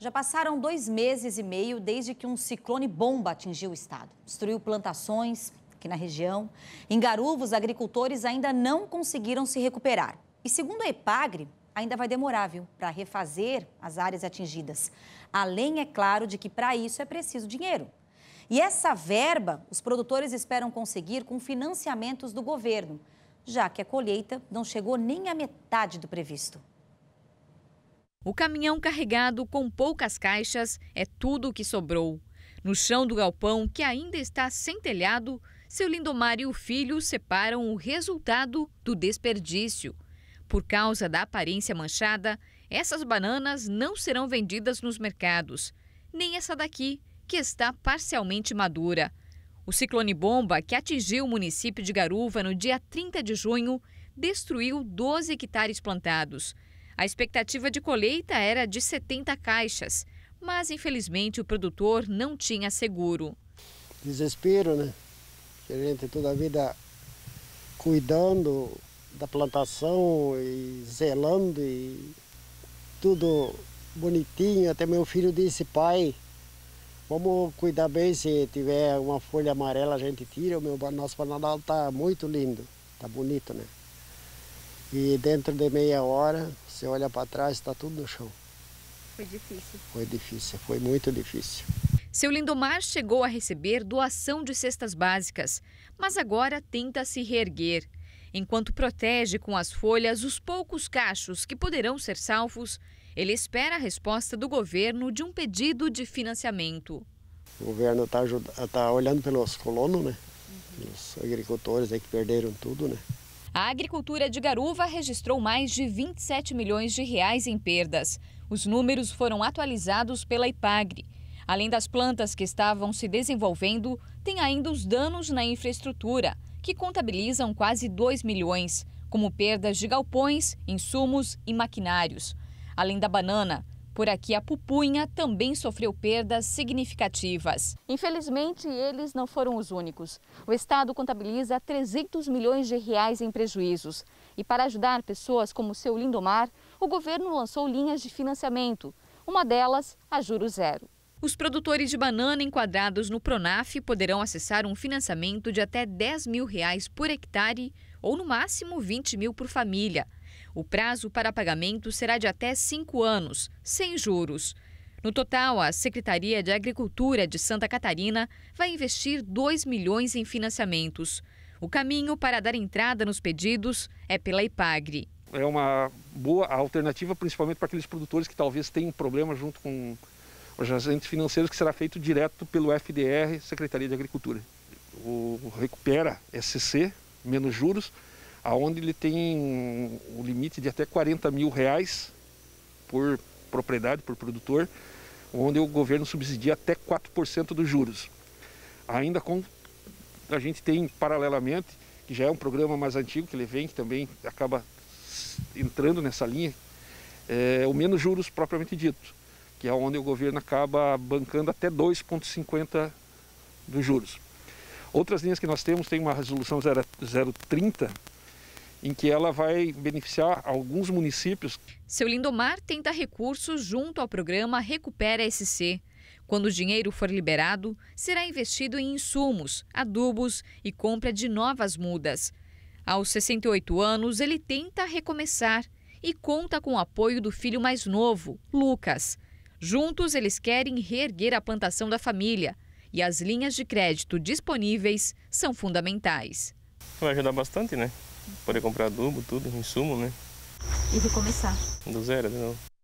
Já passaram dois meses e meio desde que um ciclone bomba atingiu o estado. Destruiu plantações aqui na região. Em Garuvos, agricultores ainda não conseguiram se recuperar. E segundo a EPAGRE, ainda vai demorar, viu, para refazer as áreas atingidas. Além, é claro, de que para isso é preciso dinheiro. E essa verba os produtores esperam conseguir com financiamentos do governo, já que a colheita não chegou nem à metade do previsto. O caminhão carregado com poucas caixas é tudo o que sobrou. No chão do galpão, que ainda está sem telhado, seu Lindomar e o filho separam o resultado do desperdício. Por causa da aparência manchada, essas bananas não serão vendidas nos mercados, nem essa daqui, que está parcialmente madura. O ciclone bomba que atingiu o município de Garuva no dia 30 de junho destruiu 12 hectares plantados. A expectativa de colheita era de 70 caixas, mas infelizmente o produtor não tinha seguro. Desespero, né? A gente toda a vida cuidando da plantação e zelando e tudo bonitinho. Até meu filho disse, pai, vamos cuidar bem, se tiver uma folha amarela a gente tira. O meu, nosso bananal está muito lindo, está bonito, né? E dentro de meia hora, você olha para trás, está tudo no chão. Foi difícil. Foi difícil, foi muito difícil. Seu Lindomar chegou a receber doação de cestas básicas, mas agora tenta se reerguer. Enquanto protege com as folhas os poucos cachos que poderão ser salvos, ele espera a resposta do governo de um pedido de financiamento. O governo está tá olhando pelos colonos, né? Uhum. Os agricultores aí que perderam tudo, né? A agricultura de Garuva registrou mais de 27 milhões de reais em perdas. Os números foram atualizados pela IPAGRE. Além das plantas que estavam se desenvolvendo, tem ainda os danos na infraestrutura, que contabilizam quase 2 milhões, como perdas de galpões, insumos e maquinários. Além da banana, por aqui, a pupunha também sofreu perdas significativas. Infelizmente, eles não foram os únicos. O Estado contabiliza 300 milhões de reais em prejuízos. E para ajudar pessoas como o seu Lindomar, o governo lançou linhas de financiamento. Uma delas, a juro zero. Os produtores de banana enquadrados no Pronaf poderão acessar um financiamento de até 10 mil reais por hectare ou no máximo 20 mil por família. O prazo para pagamento será de até cinco anos, sem juros. No total, a Secretaria de Agricultura de Santa Catarina vai investir 2 milhões em financiamentos. O caminho para dar entrada nos pedidos é pela IPAGRE. É uma boa alternativa, principalmente para aqueles produtores que talvez tenham problema junto com os agentes financeiros, que será feito direto pelo FDR, Secretaria de Agricultura. O Recupera SC, menos juros, aonde ele tem o um limite de até 40 mil reais por propriedade, por produtor, onde o governo subsidia até 4% dos juros. Ainda com a gente tem paralelamente, que já é um programa mais antigo que ele vem, que também acaba entrando nessa linha, é, o menos juros propriamente dito, que é onde o governo acaba bancando até 2,50 dos juros. Outras linhas que nós temos, tem uma resolução 030, em que ela vai beneficiar alguns municípios. Seu Lindomar tenta recursos junto ao programa Recupera SC. Quando o dinheiro for liberado, será investido em insumos, adubos e compra de novas mudas. Aos 68 anos, ele tenta recomeçar e conta com o apoio do filho mais novo, Lucas. Juntos, eles querem reerguer a plantação da família e as linhas de crédito disponíveis são fundamentais. Vai ajudar bastante, né? poder comprar adubo, tudo, insumo, né? E recomeçar. Do zero, de né? novo.